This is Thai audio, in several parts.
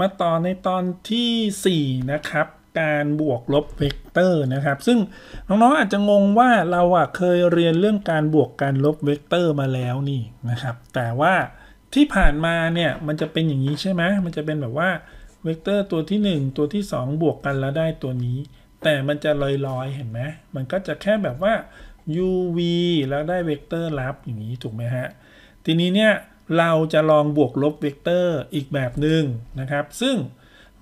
มาต่อในตอนที่ 4 นะครับ การบวกลบเวกเตอร์นะครับ ซึ่งน้องๆอาจจะงงว่าเราอะเคยเรียนเรื่องการบวกการลบเวกเตอร์ มาแล้วนี่ นะครับ แต่ว่าที่ผ่านมาเนี่ย มันจะเป็นอย่างนี้ใช่ไหมมันจะเป็นแบบว่าเวกเตอร์ตัวที่ 1 ตัวที่ 2 บวกกันแล้วได้ตัวนี้ แต่มันจะลอยๆเห็นไหม มันก็จะแค่แบบว่า uv แล้วได้เวกเตอร์ลับอย่างนี้ถูกไหมฮะทีนี้เนี่ยเราจะลองบวกลบเวกเตอร์อีกแบบหนึ่งนะครับ ซึ่ง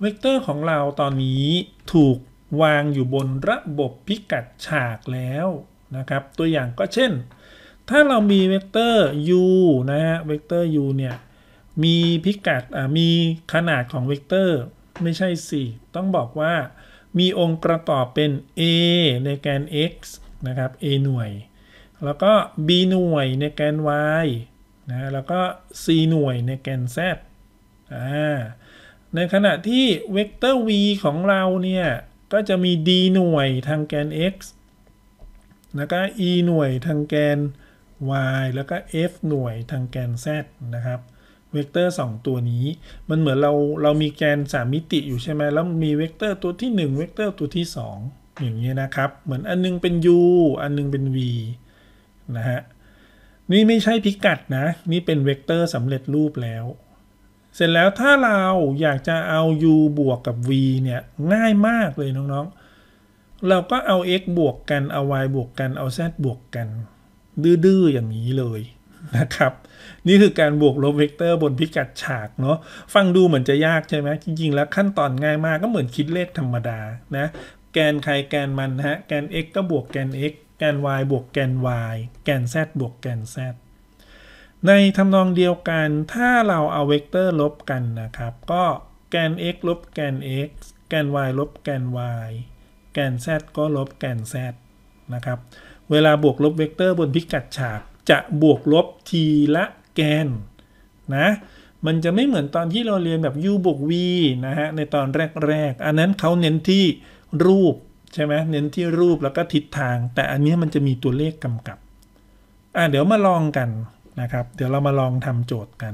เวกเตอร์ของเราตอนนี้ถูกวางอยู่บนระบบพิกัดฉากแล้วนะครับ ตัวอย่างก็เช่น ถ้าเรามีเวกเตอร์ u นะฮะเวกเตอร์ u เนี่ย มีพิกัดมีขนาดของเวกเตอร์ ไม่ใช่สิ ต้องบอกว่ามีองค์ประกอบเป็น a ในแกน x นะครับ a หน่วย แล้วก็ b หน่วยในแกน y นะแล้วก็ c หน่วยในแกน z อ่า ในขณะที่เวกเตอร์ v ของเราเนี่ยก็จะมี d หน่วยทางแกน x แล้วก็ e หน่วยทางแกน y แล้วก็ f หน่วยทางแกน z นะครับ เวกเตอร์ 2 ตัวนี้มันเหมือนเราเรามีแกน3มิติอยู่ใช่ไหมแล้วมีเวกเตอร์ตัวที่1เวกเตอร์ตัวที่2อย่างนี้นะครับเหมือนอันนึงเป็น u อันนึงเป็น v นะฮะนี่ไม่ใช่พิกัดนะนี่เป็นเวกเตอร์สำเร็จรูปแล้ว เสร็จแล้วถ้าเราอยากจะเอา u บวกกับ v เนี่ย ง่ายมากเลยน้องๆเราก็เอา x บวกกัน เอา y บวกกันเอา z บวกกัน ดื้อๆอย่างนี้เลยนะครับ นี่คือการบวกลบเวกเตอร์บนพิกัดฉากเนาะฟังดูเหมือนจะยากใช่ไหมจริงๆ แล้วขั้นตอนง่ายมากก็เหมือนคิดเลขธรรมดานะแกนใครแกนมันฮะแกน x ก็บวกแกน x แกน y บวกแกน y แกน z บวกแกน z ในทำนองเดียวกัน ถ้าเราเอาเวกเตอร์ลบกันนะครับ ก็แกน x ลบแกน x แกน y ลบแกน y แกน z ก็ลบแกน z นะครับ เวลาบวกลบเวกเตอร์บนพิกัดฉากจะบวกลบทีละแกนนะ มันจะไม่เหมือนตอนที่เราเรียนแบบ u บวก v นะฮะ ในตอนแรกๆ อันนั้นเขาเน้นที่รูปใช่ไหมเน้นที่รูปแล้วก็ทิศทาง แต่อันนี้มันจะมีตัวเลขกำกับอ่าเดี๋ยวมาลองกันนะครับเดี๋ยวเรามาลองทำโจทย์กัน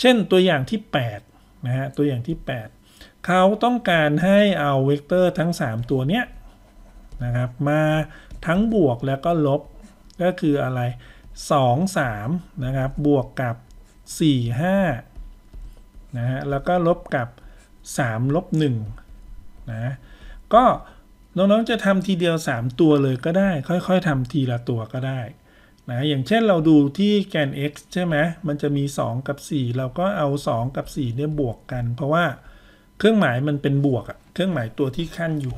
เช่นตัวอย่างที่8นะฮะตัวอย่างที่ 8เขาต้องการให้เอาเวกเตอร์ทั้ง 3 ตัวเนี้ยนะครับมาทั้งบวกแล้วก็ลบ ก็คืออะไร 2 3นะครับบวกกับ 4 5นะฮะแล้วก็ลบกับ3ลบ1นะก็น้องๆ จะทำทีเดียว 3 ตัวเลยก็ได้ ค่อยๆทำทีละตัวก็ได้นะอย่างเช่นเราดูที่แกน x ใช่ไหมมันจะมี 2 กับ4เราก็เอา 2 กับ4เนี่ยบวกกัน เพราะว่าเครื่องหมายมันเป็นบวกอะเครื่องหมายตัวที่ขั้นอยู่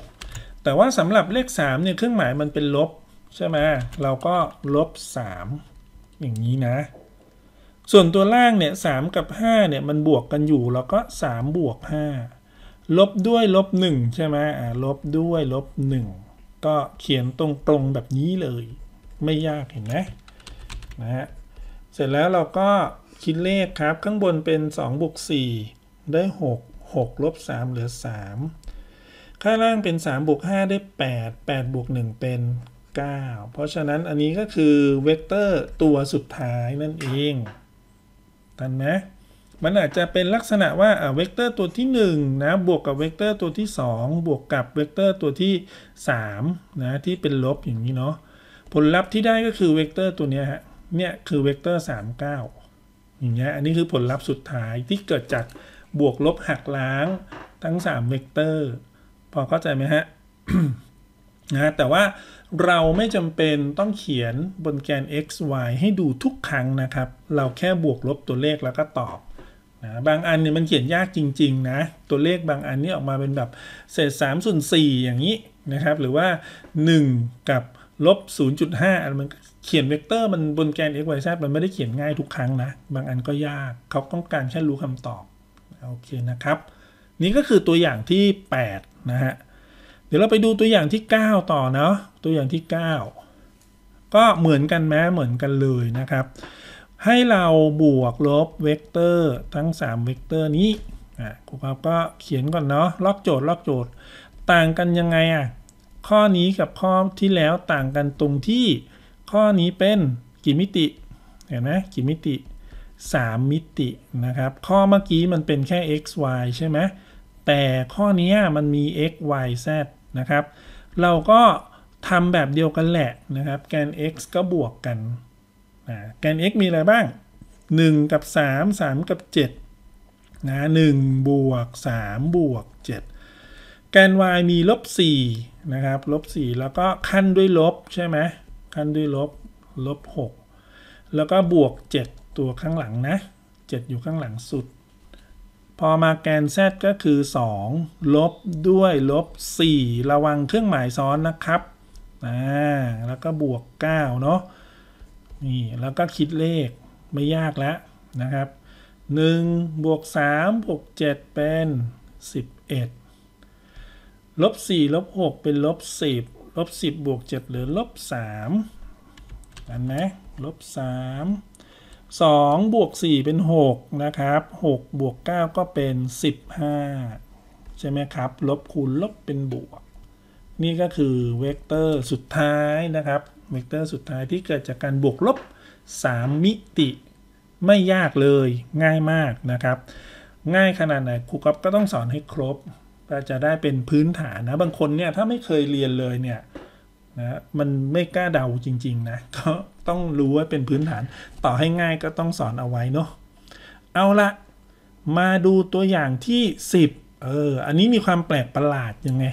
แต่ว่าสำหรับเลข 3 เนี่ย เครื่องหมายมันเป็นลบใช่ไหมเราก็ลบ 3 อย่างนี้นะ ส่วนตัวล่างเนี่ย3กับ5เนี่ยมันบวกกันอยู่เราก็3บวก5ลบด้วยลบ1ใช่ไหมอ่าลบด้วยลบ1ก็เขียนตรงๆแบบนี้เลย ไม่ยากเห็นไหมนะฮะเสร็จแล้วเราก็คิดเลขครับข้างบนเป็น2บวก4ได้ 6 6ลบ3เหลือ3ข้างล่างเป็น3บวก5ได้ 8 8บวก1เป็น 9 เพราะฉะนั้นอันนี้ก็คือเวกเตอร์ตัวสุดท้ายนั่นเองตันไหมมันอาจจะเป็นลักษณะว่าเวกเตอร์ตัวที่ 1 นะ บวกกับเวกเตอร์ตัวที่ 2 บวกกับเวกเตอร์ตัวที่ 3 นะที่เป็นลบอย่างนี้เนาะผลลัพธ์ที่ได้ก็คือเวกเตอร์ตัวนี้ฮะเนี่ยคือ เวกเตอร์ 39 อย่างเงี้ยอันนี้คือผลลัพธ์สุดท้ายที่เกิดจากบวกลบหักล้างทั้ง 3 เวกเตอร์ พอเข้าใจไหมฮะนะแต่ว่าเราไม่จำเป็นต้องเขียนบนแกน x y ให้ดูทุกครั้งนะครับเราแค่บวกลบตัวเลขแล้วก็ตอบนะบางอันเนี่ยมันเขียนยากจริง ๆ นะ ตัวเลขบางอันนี่ออกมาเป็นแบบ เศษ3ส่วน4อย่างนี้นะครับ หรือว่า 1 กับ ลบ 0.5อันมัน เขียนเวกเตอร์มันบนแกน x y z มันไม่ได้เขียนง่ายทุกครั้งนะ บางอันก็ยากเขาต้องการแค่รู้คำตอบ โอเคนะครับ นี่ก็คือตัวอย่างที่ 8 นะฮะ เดี๋ยวเราไปดูตัวอย่างที่ 9 ต่อเนาะตัวอย่างที่ 9 ก็เหมือนกันแม้เหมือนกันเลยนะครับให้เราบวกลบเวกเตอร์ทั้ง3เวกเตอร์นี้อ่ะครูครับก็เขียนก่อนเนาะล็อกโจทย์ล็อกโจทย์ ต่างกันยังไงอ่ะข้อนี้กับข้อที่แล้วต่างกันตรงที่ ข้อนี้เป็นกี่มิติเห็นไหมกี่มิติ 3 มิตินะครับข้อเมื่อกี้มันเป็นแค่ x y ใช่ไหมแต่ข้อนี้มันมี x y z นะครับ เราก็ทำแบบเดียวกันแหละนะครับแกน x ก็บวกกันแกน x มีอะไรบ้าง 1 กับ 3 3 กับ7นะ1บวก3บวก7แกน y มีลบ4นะครับ ลบ4แล้วก็ขั้นด้วยลบ ใช่ไหมขั้นด้วยลบ ลบ6แล้วก็บวก7ตัวข้างหลังนะ 7 อยู่ข้างหลังสุด พอมาแกน z ก็คือ2 ลบด้วย ลบ4ระวังเครื่องหมายซ้อนนะครับอ่าแล้วก็บวก9เนาะนี่แล้วก็คิดเลขไม่ยากแล้วนะครับ1บวก3บวก7เป็น 11ลบ4ลบ6เป็นลบ10ลบ10บวก7เหลือลบ3อันนะลบ3 2บวก4เป็น 6 นะครับ6บวก9ก็เป็น 15 ใช่ไหมครับ ลบคูณลบเป็นบวก นี่ก็คือเวกเตอร์สุดท้ายนะครับเวกเตอร์สุดท้ายที่เกิดจาก การบวกลบ 3 มิติ ไม่ยากเลยง่ายมาก นะ ครับ ง่ายขนาดไหนครูก๊อฟก็ต้องสอนให้ครบก็จะได้เป็นพื้นฐานนะบางคนเนี่ยถ้าไม่เคยเรียนเลยเนี่ยนะมันไม่กล้าเดาจริงๆนะก็ต้องรู้ว่าเป็นพื้นฐานต่อให้ง่ายก็ต้องสอนเอาไว้ เนาะเอาละมาดูตัวอย่างที่ 10เอออันนี้มีความแปลก ประหลาดยังไง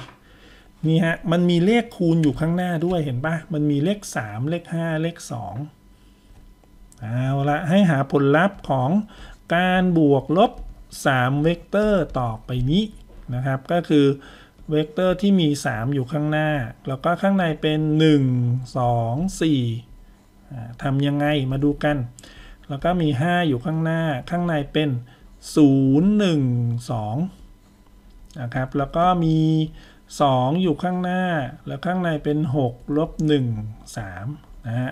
นี่ฮะ มันมีเลขคูณอยู่ข้างหน้าด้วย เห็นปะมันมีเลข3 เลข5 เลข 2เอาละ ให้หาผลลัพธ์ของการบวกลบ3เวกเตอร์ต่อไปนี้นะครับ ก็คือ เวกเตอร์ที่มี 3 อยู่ข้างหน้า แล้วก็ข้างในเป็น 1 2 4ทำยังไง มาดูกัน แล้วก็มี 5 อยู่ข้างหน้า ข้างในเป็น 0 1 2 นะครับ แล้วก็มี2 อยู่ข้างหน้าแล้วข้างในเป็น 6 ลบ 1 3 นะฮะ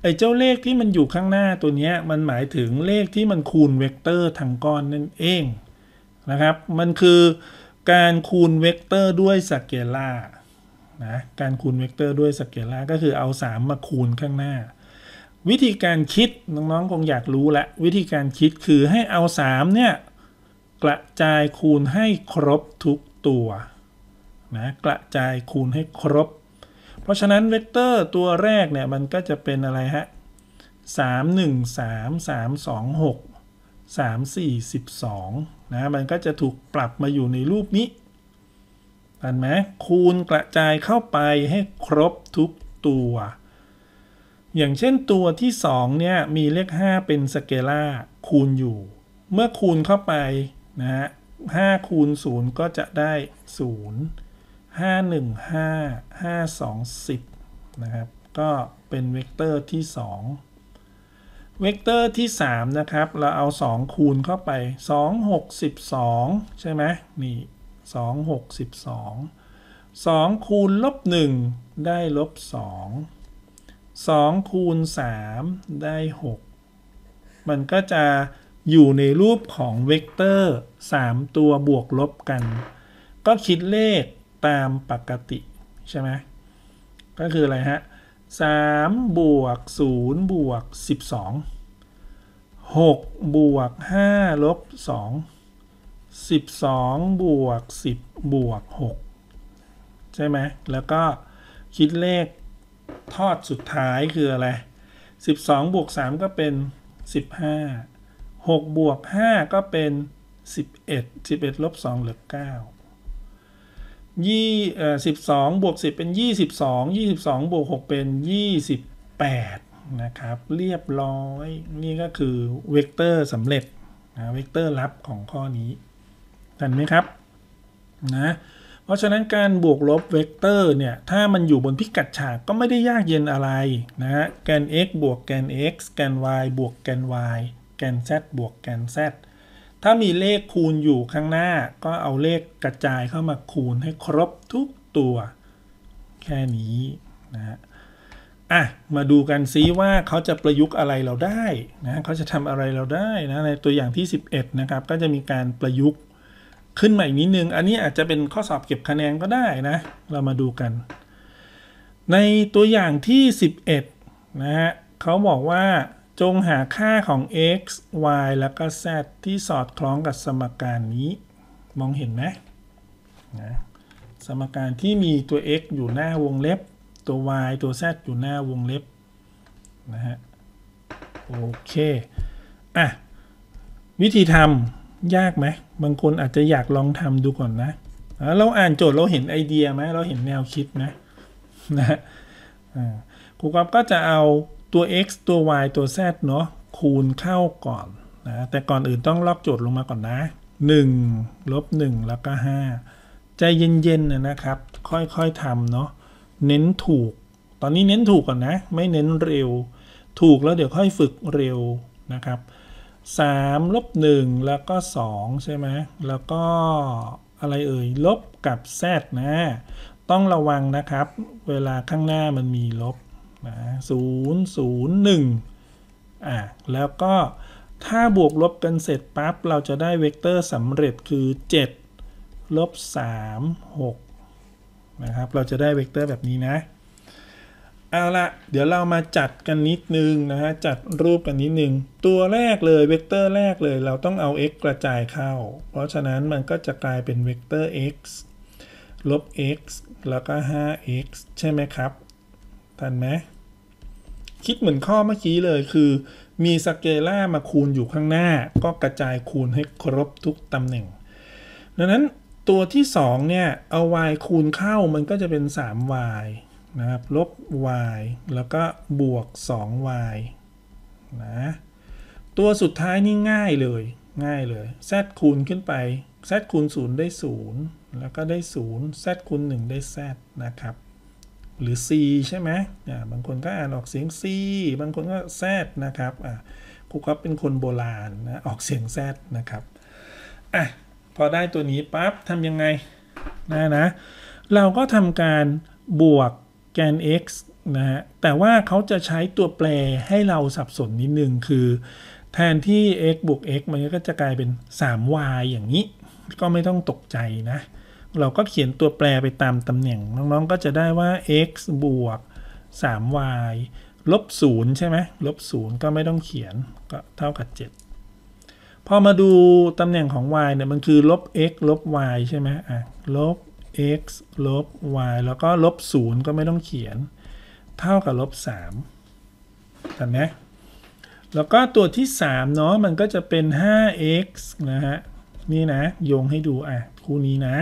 ไอเจ้าเลขที่มันอยู่ข้างหน้าตัวนี้มันหมายถึงเลขที่มันคูณเวกเตอร์ทางก้อนนั่น เองนะครับ มันคือการคูณเวกเตอร์ด้วยสเกลาร์นะการคูณเวกเตอร์ด้วยสเกลาร์ก็คือเอา 3 มาคูณข้างหน้า วิธีการคิดน้องๆคงอยากรู้ละวิธีการคิดคือให้เอา3เนี่ยกระจายคูณให้ครบทุกตัวนะกระจายคูณให้ครบ เพราะฉะนั้นเวกเตอร์ตัวแรกเนี่ยมันก็จะเป็นอะไรฮะ สามหนึ่งสามสามสองหกสามสี่สิบสองนะมันก็จะถูกปรับมาอยู่ในรูปนี้เห็นไหมคูณกระจายเข้าไปให้ครบทุกตัว อย่างเช่นตัวที่2เนี่ยมีเลข5เป็นสเกล่าคูณอยู่ เมื่อคูณเข้าไปนะฮะ5คูณ0ก็จะได้0 515 52 0นะครับ ก็เป็นเวกเตอร์ที่ 2 เวกเตอร์ที่ 3 นะครับ เราเอา 2 คูณเข้าไป2 6 12ใช่ไหมนี่ 2 6 12 2 คูณลบ 1 ได้ลบ 2 2 คูณ 3 ได้ 6 มันก็จะอยู่ในรูปของเวกเตอร์ 3 ตัวบวกลบกัน ก็คิดเลขตามปกติใช่ไหม ก็คือ อะไร ฮะ3บวก0บวก12 6บวก5ลบ2 12บวก10บวก6ใช่ไหมแล้วก็คิดเลขทอดสุดท้ายคืออะไร12บวก3ก็เป็น 15 6บวก5ก็เป็น 11 11ลบ2เหลือ 9ยี่เอ่อสิบสองบวกสิบเป็นยี่สิบสองยี่สิบสองบวกหกเป็นยี่สิบแปดนะครับ เรียบร้อย นี่ก็คือเวกเตอร์สำเร็จนะเวกเตอร์ลับของข้อนี้ทันไหมครับนะเพราะฉะนั้นการบวกลบเวกเตอร์เนี่ยถ้ามันอยู่บนพิกัดฉากก็ไม่ได้ยากเย็นอะไรนะแกน x บวกแกน x แกน y บวกแกน y แกน z บวกแกน z ถ้ามีเลขคูณอยู่ข้างหน้า ก็เอาเลขกระจายเข้ามาคูณให้ครบทุกตัว แค่นี้นะฮะอ่ะ มาดูกันซิว่าเขาจะประยุกต์อะไรเราได้ นะเขาจะทำอะไรเราได้ นะในตัวอย่างที่ 11 นะครับ ก็จะมีการประยุกต์ขึ้นมาอีกนิดนึง อันนี้อาจจะเป็นข้อสอบเก็บคะแนนก็ได้นะ เรามาดูกัน ในตัวอย่างที่ 11นะฮะเขาบอกว่าจงหาค่าของ x y แล้วก็ z ที่สอดคล้องกับสมการนี้มองเห็นไหมนะสมการที่มีตัว x อยู่หน้าวงเล็บตัว y ตัว z อยู่หน้าวงเล็บ นะฮะ โอเค อ่ะ วิธีทำยากไหมบางคนอาจจะอยากลองทำดูก่อนนะเราอ่านโจทย์เราเห็นไอเดียไหมเราเห็นแนวคิดนะนะครูกอบก็จะเอาตัว x ตัว y ตัว z เนาะ คูณเข้าก่อน นะ แต่ก่อนอื่นต้องลอกโจทย์ลงมาก่อนนะ1ลบ1แล้วก็5ใจเย็นๆนะครับ ค่อยๆทำเนาะ เน้นถูก ตอนนี้เน้นถูกก่อนนะ ไม่เน้นเร็ว ถูกแล้วเดี๋ยวค่อยฝึกเร็วนะครับ3ลบ1แล้วก็2ใช่ไหมแล้วก็ อะไรเอ่ย ลบกับ z นะ ต้องระวังนะครับ เวลาข้างหน้ามันมีลบนะศูนย์ศูนย์หนึ่งอ่ะแล้วก็ถ้าบวกลบกันเสร็จปั๊บเราจะได้เวกเตอร์สำเร็จคือ7 ลบ 3 6นะครับเราจะได้เวกเตอร์แบบนี้นะเอาละเดี๋ยวเรามาจัดกันนิดนึงนะฮะจัดรูปกันนิดนึง ตัวแรกเลยเวกเตอร์แรกเลย เราต้องเอา x กระจายเข้า เพราะฉะนั้นมันก็จะกลายเป็นเวกเตอร์ x ลบ x แล้วก็ 5x ใช่ไหมครับ ทันไหมคิดเหมือนข้อเมื่อกี้เลยคือ มีสเกล่ามาคูณอยู่ข้างหน้า ก็กระจายคูณให้ครบทุกตำแหน่งดังนั้นตัวที่2เนี่ยเอา y คูณเข้ามันก็จะเป็น 3y นะครับลบ y แล้วก็บวก 2y นะตัวสุดท้ายนี่ง่ายเลย ง่ายเลย z คูณขึ้นไป z คูณ0ได้0 แล้วก็ได้0 z คูณ1ได้ z นะครับหรือ C ใช่ไหมบางคนก็อ่านออกเสียง C บางคนก็แดนะครับครูครับเป็นคนโบราณนะ ออกเสียงแดนะครับ อ่ะ พอได้ตัวนี้ปั๊บทำยังไงนะนะ เราก็ทำการบวกแกน x นะฮะแต่ว่าเขาจะใช้ตัวแปรให้เราสับสนนิดนึง คือ แทนที่ x บวก x มันก็จะกลายเป็น 3y อย่างนี้ ก็ไม่ต้องตกใจนะเราก็เขียนตัวแปรไปตามตำแหน่งน้องๆก็จะได้ว่า x บวก 3y ลบ0ใช่ไหมลบ0ก็ไม่ต้องเขียน ก็เท่ากับ 7 พอมาดูตำแหน่งของ y เนี่ย มันคือลบ x ลบ y ใช่ไหมอ่ะลบ x ลบ y แล้วก็ลบ0ก็ไม่ต้องเขียน เท่ากับลบ3ถูกไหมแล้วก็ตัวที่3เนาะ มันก็จะเป็น 5x นะฮะ นี่นะ โยงให้ดู อ่ะ คู่นี้นะ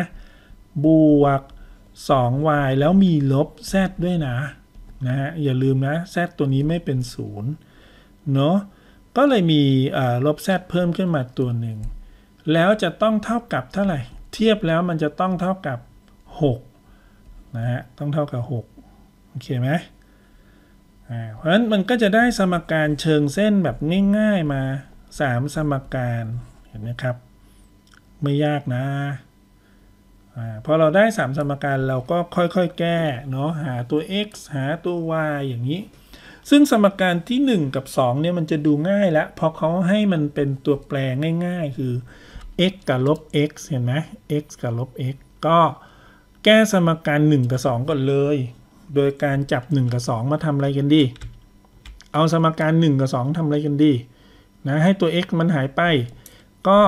บวก 2y แล้วมีลบ z ด้วยนะนะฮะอย่าลืมนะ z ตัวนี้ไม่เป็น0เนาะก็เลยมีลบ z เพิ่มขึ้นมาตัวหนึ่ง แล้วจะต้องเท่ากับเท่าไหร่ เทียบแล้วมันจะต้องเท่ากับ6นะฮะต้องเท่ากับ6โอเคไหมเพราะฉะนั้นมันก็จะได้สมการเชิงเส้นแบบง่าย ๆมา 3 สมการ เห็นไหมครับ ไม่ยากนะอพอเราได้3สมการเราก็ค่อยๆแก้เนาะหาตัว x หาตัว y อย่างนี้ ซึ่งสมการที่ 1 กับ2เนี่ยมันจะดูง่ายละเพราะเขาให้มันเป็นตัวแปรง่ายๆ คือ x กับลบ x เห็นไหม x กับลบ x ก็แก้สมการ1กับ2ก่อนเลย โดยการจับ 1 กับ 2 มาทำอะไรกันดี เอาสมการ 1 กับ 2 ทำอะไรกันดีนะให้ตัว x มันหายไป ก็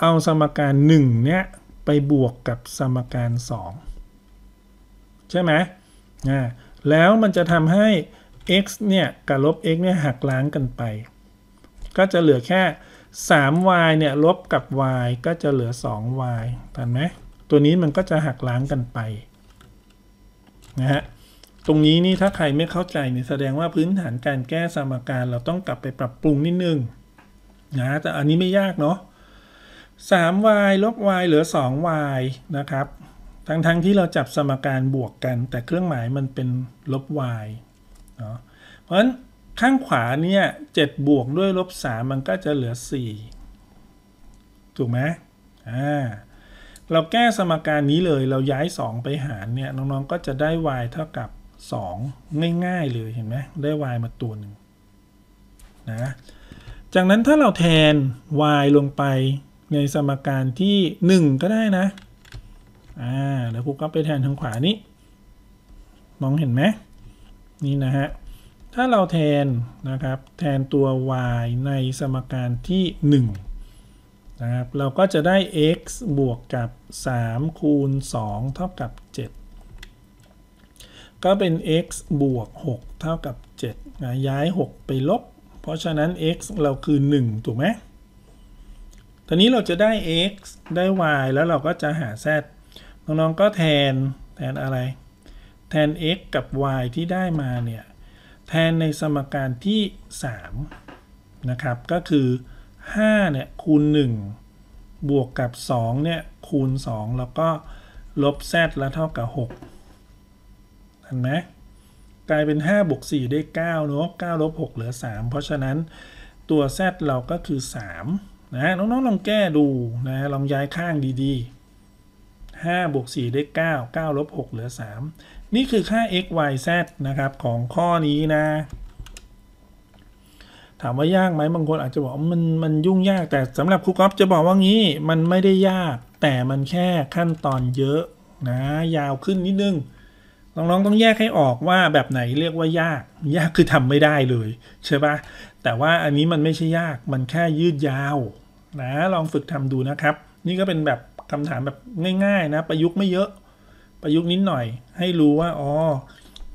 เอาสมการ 1 เนี่ยไป บวกกับสมการ 2 ใช่ไหมนะแล้วมันจะทำให้ x เนี่ยกับลบ x เนี่ยหักล้างกันไป ก็จะเหลือแค่ 3y เนี่ยลบกับ y ก็จะเหลือ 2y ถันไหมตัวนี้มันก็จะหักล้างกันไปนะฮะตรงนี้นี่ถ้าใครไม่เข้าใจเนี่ยแสดงว่าพื้นฐานการแก้สมการเราต้องกลับไปปรับปรุงนิดนึงนะแต่อันนี้ไม่ยากเนาะ 3y ลบ y เหลือ 2y นะครับ ทั้งๆทที่เราจับสมการบวกกัน แต่เครื่องหมายมันเป็นลบ y เนาะเพราะฉะนั้นข้างขวา เนี่ย7บวกด้วยลบ 3 มันก็จะเหลือ 4 ถูกไหมอ่าเราแก้สมการนี้ เลย เราย้าย 2 ไปหารเนี่ย น้อง ๆ ก็จะได้ y เท่ากับ 2 ง่าย ๆ เลย เห็นไหมได้ y มาตัวหนึ่งนะ จากนั้นถ้าเราแทน y ลงไปในสมการที่ 1 ก็ได้นะ อ่า แล้วครูก็ไปแทนทางขวานี้ มองเห็นไหม นี่นะฮะ ถ้าเราแทนนะครับ แทนตัว y ในสมการที่1นะครับเราก็จะได้ x บวกกับ 3 คูณ 2 เท่ากับ 7 ก็เป็น x บวก 6 เท่ากับ7นะย้าย 6 ไปลบ เพราะฉะนั้น x เราคือ1ถูกไหมตอนนี้เราจะได้ x ได้ y แล้วเราก็จะหา z น้อง ๆ ก็แทน แทนอะไร แทน x กับ y ที่ได้มาเนี่ย แทนในสมการที่ 3 นะครับ ก็คือ 5 เนี่ย คูณ 1 บวกกับ 2 เนี่ย คูณ 2 แล้วก็ ลบ z แล้ว เท่ากับ6เห็นไหมกลายเป็น 5บวก4 ได้ 9 เนาะ9ลบ6เหลือ 3 เพราะฉะนั้น ตัว z เราก็คือ 3นะน้องๆลอง แก้ดูนะลองย้ายข้างดีๆ5บวก4ได้ 9 9ลบ6เหลือ 3 นี่คือค่า x y z นะครับ ของข้อนี้นะ ถามว่ายากไหมบางคนอาจจะบอกมันมันยุ่งยาก แต่สำหรับครูกอฟจะบอกว่า งี้มันไม่ได้ยาก แต่มันแค่ขั้นตอนเยอะ นะ ยาวขึ้นนิดนึง น้องๆต้องแยกให้ออกว่าแบบไหนเรียกว่ายาก ยากคือทำไม่ได้เลยใช่ปะแต่ว่าอันนี้มันไม่ใช่ยาก มันแค่ยืดยาวนะ ลองฝึกทำดูนะครับ นี่ก็เป็นแบบคำถามแบบง่ายๆนะ ประยุกต์ไม่เยอะ ประยุกต์นิดหน่อย ให้รู้ว่า อ๋อ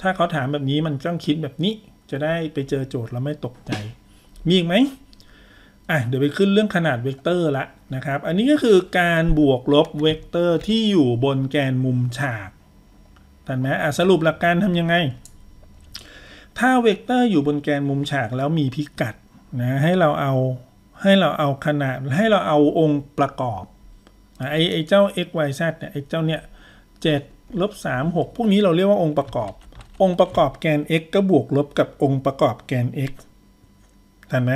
ถ้าเขาถามแบบนี้มันต้องคิดแบบนี้ จะได้ไปเจอโจทย์แล้วไม่ตกใจ มีอีกไหมอ่ะเดี๋ยวไปขึ้นเรื่องขนาดเวกเตอร์ละนะครับ อันนี้ก็คือการบวกลบเวกเตอร์ ที่อยู่บนแกนมุมฉากถันไหมอ่ะสรุปหลักการทำยังไงถ้าเวกเตอร์อยู่บนแกนมุมฉากแล้วมีพิกัดนะให้เราเอาให้เราเอาขนาดให้เราเอาองค์ประกอบ ไอ้ไอ้เจ้า x y z เนี่ยไอ้เจ้าเนี่ยเจ็ดลบสามหกพวกนี้เราเรียกว่าองค์ประกอบ องค์ประกอบแกน x ก็บวกลบกับองค์ประกอบแกน x ถูนไหม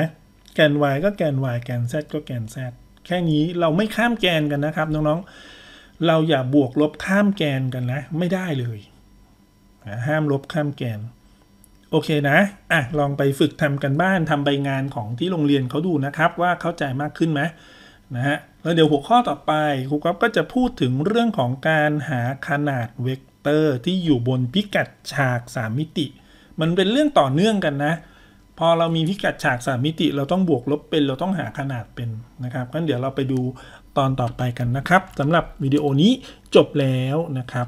แกน y ก็แกน y แกน z ก็แกน z แค่นี้เราไม่ข้ามแกนกันนะครับน้องๆ เราอย่าบวกลบข้ามแกนกันนะไม่ได้เลยห้ามลบข้ามแกนโอเคนะอ่ะลองไปฝึกทำกันบ้านทำใบงานของที่โรงเรียนเขาดูนะครับ ว่าเข้าใจมากขึ้นไหมนะฮะแล้วเดี๋ยวหัวข้อต่อไป ครูก๊อฟก็จะพูดถึงเรื่องของการหาขนาดเวกเตอร์ที่อยู่บนพิกัดฉาก3มิติมันเป็นเรื่องต่อเนื่องกันนะ พอเรามีพิกัดฉาก3มิติเราต้องบวกลบเป็นเราต้องหาขนาดเป็นนะครับงั้นเดี๋ยวเราไปดูตอนต่อไปกันนะครับสำหรับวิดีโอนี้จบแล้วนะครับ